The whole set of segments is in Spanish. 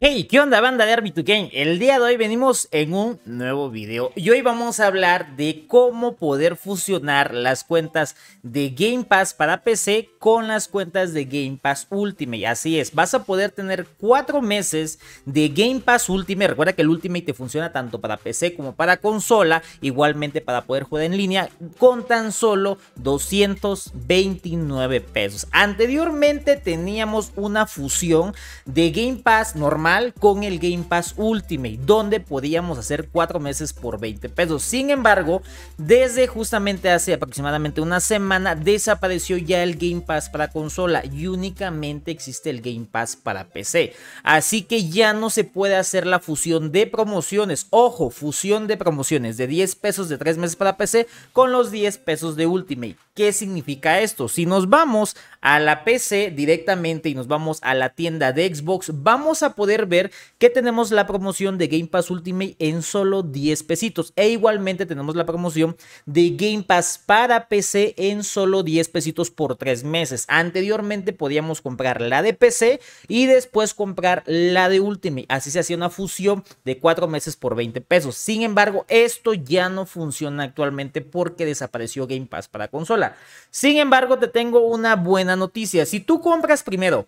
Hey, ¿qué onda banda de to Game? El día de hoy venimos en un nuevo video y hoy vamos a hablar de cómo poder fusionar las cuentas de Game Pass para PC con las cuentas de Game Pass Ultimate. Así es, vas a poder tener 4 meses de Game Pass Ultimate. Recuerda que el Ultimate te funciona tanto para PC como para consola, igualmente para poder jugar en línea con tan solo 229 pesos. Anteriormente teníamos una fusión de Game Pass normal con el Game Pass Ultimate, donde podíamos hacer 4 meses por 20 pesos. Sin embargo, desde justamente hace aproximadamente una semana desapareció ya el Game Pass para consola y únicamente existe el Game Pass para PC. Así que ya no se puede hacer la fusión de promociones. Ojo, fusión de promociones de 10 pesos de 3 meses para PC con los 10 pesos de Ultimate. ¿Qué significa esto? Si nos vamos a la PC directamente y nos vamos a la tienda de Xbox, vamos a poder ver que tenemos la promoción de Game Pass Ultimate en solo 10 pesitos. E igualmente tenemos la promoción de Game Pass para PC en solo 10 pesitos por 3 meses. Anteriormente podíamos comprar la de PC y después comprar la de Ultimate. Así se hacía una fusión de 4 meses por 20 pesos. Sin embargo, esto ya no funciona actualmente porque desapareció Game Pass para consola. Sin embargo, te tengo una buena noticia. Si tú compras primero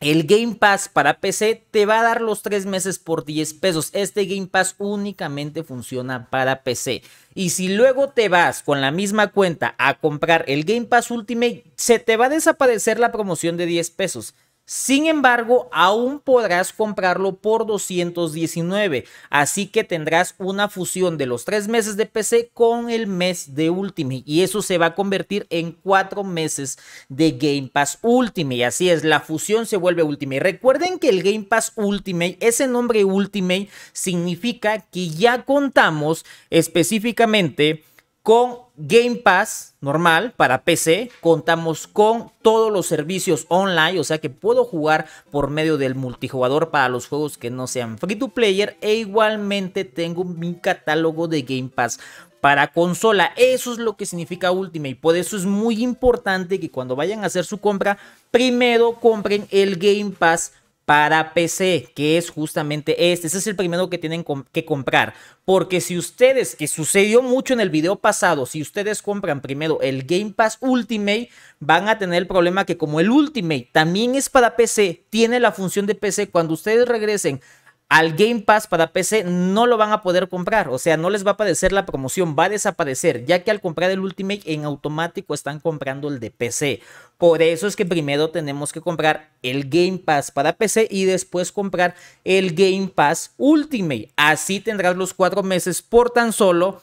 el Game Pass para PC te va a dar los tres meses por 10 pesos. Este Game Pass únicamente funciona para PC. Y si luego te vas con la misma cuenta a comprar el Game Pass Ultimate, se te va a desaparecer la promoción de 10 pesos. Sin embargo, aún podrás comprarlo por 219, así que tendrás una fusión de los tres meses de PC con el mes de Ultimate y eso se va a convertir en cuatro meses de Game Pass Ultimate. Así es, la fusión se vuelve Ultimate. Recuerden que el Game Pass Ultimate, ese nombre Ultimate, significa que ya contamos específicamente con Game Pass normal para PC, contamos con todos los servicios online, o sea que puedo jugar por medio del multijugador para los juegos que no sean free to player e igualmente tengo mi catálogo de Game Pass para consola. Eso es lo que significa Ultimate. Por eso es muy importante que cuando vayan a hacer su compra, primero compren el Game Pass para PC, que es justamente este. Ese es el primero que tienen que comprar. Porque si ustedes, que sucedió mucho en el video pasado, si ustedes compran primero el Game Pass Ultimate, van a tener el problema que como el Ultimate también es para PC, tiene la función de PC, cuando ustedes regresen al Game Pass para PC no lo van a poder comprar, o sea, no les va a aparecer la promoción, va a desaparecer, ya que al comprar el Ultimate en automático están comprando el de PC. Por eso es que primero tenemos que comprar el Game Pass para PC y después comprar el Game Pass Ultimate. Así tendrás los cuatro meses por tan solo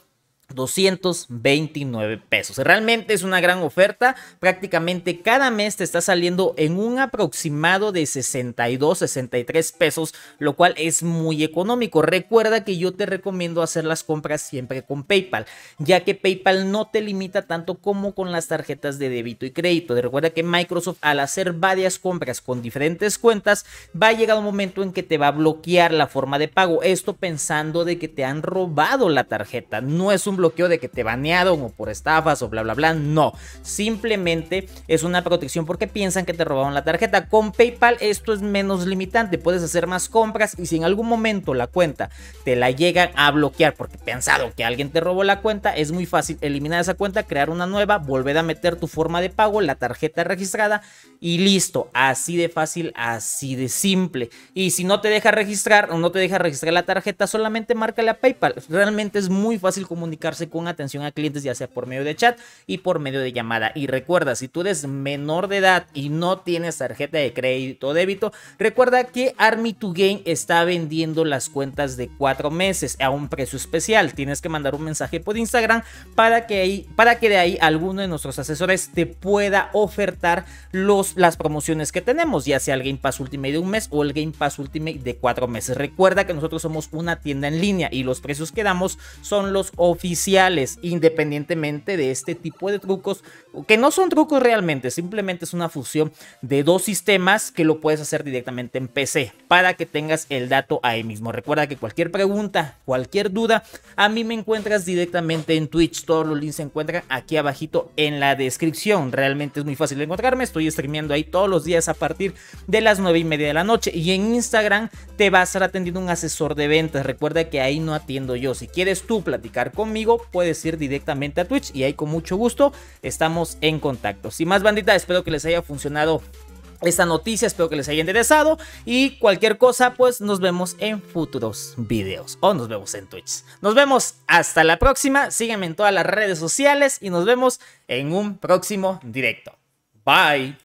229 pesos. Realmente es una gran oferta. Prácticamente cada mes te está saliendo en un aproximado de 62, 63 pesos, lo cual es muy económico. Recuerda que yo te recomiendo hacer las compras siempre con PayPal, ya que PayPal no te limita tanto como con las tarjetas de débito y crédito. Recuerda que Microsoft al hacer varias compras con diferentes cuentas va a llegar un momento en que te va a bloquear la forma de pago. Esto pensando de que te han robado la tarjeta. No es un bloqueo de que te banearon o por estafas o bla bla bla, no. Simplemente es una protección porque piensan que te robaron la tarjeta. Con PayPal esto es menos limitante, puedes hacer más compras y si en algún momento la cuenta te la llegan a bloquear porque pensado que alguien te robó la cuenta, es muy fácil eliminar esa cuenta, crear una nueva, volver a meter tu forma de pago, la tarjeta registrada y listo, así de fácil, así de simple. Y si no te deja registrar o no te deja registrar la tarjeta, solamente márcale a PayPal. Realmente es muy fácil comunicar con atención a clientes, ya sea por medio de chat y por medio de llamada. Y recuerda, si tú eres menor de edad y no tienes tarjeta de crédito o débito, recuerda que Army to Game está vendiendo las cuentas de cuatro meses a un precio especial. Tienes que mandar un mensaje por Instagram para que, ahí, para que de ahí alguno de nuestros asesores te pueda ofertar los, las promociones que tenemos, ya sea el Game Pass Ultimate de un mes o el Game Pass Ultimate de cuatro meses. Recuerda que nosotros somos una tienda en línea y los precios que damos son los oficiales independientemente de este tipo de trucos, que no son trucos realmente, simplemente es una fusión de dos sistemas que lo puedes hacer directamente en PC para que tengas el dato ahí mismo. Recuerda que cualquier pregunta, cualquier duda, a mí me encuentras directamente en Twitch, todos los links se encuentran aquí abajito en la descripción, realmente es muy fácil de encontrarme, estoy streameando ahí todos los días a partir de las 9 y media de la noche y en Instagram te va a estar atendiendo un asesor de ventas, recuerda que ahí no atiendo yo, si quieres tú platicar conmigo, puedes ir directamente a Twitch y ahí con mucho gusto estamos en contacto. Sin más bandita, espero que les haya funcionado esta noticia, espero que les haya interesado y cualquier cosa pues nos vemos en futuros videos o nos vemos en Twitch. Nos vemos hasta la próxima, sígueme en todas las redes sociales y nos vemos en un próximo directo. Bye.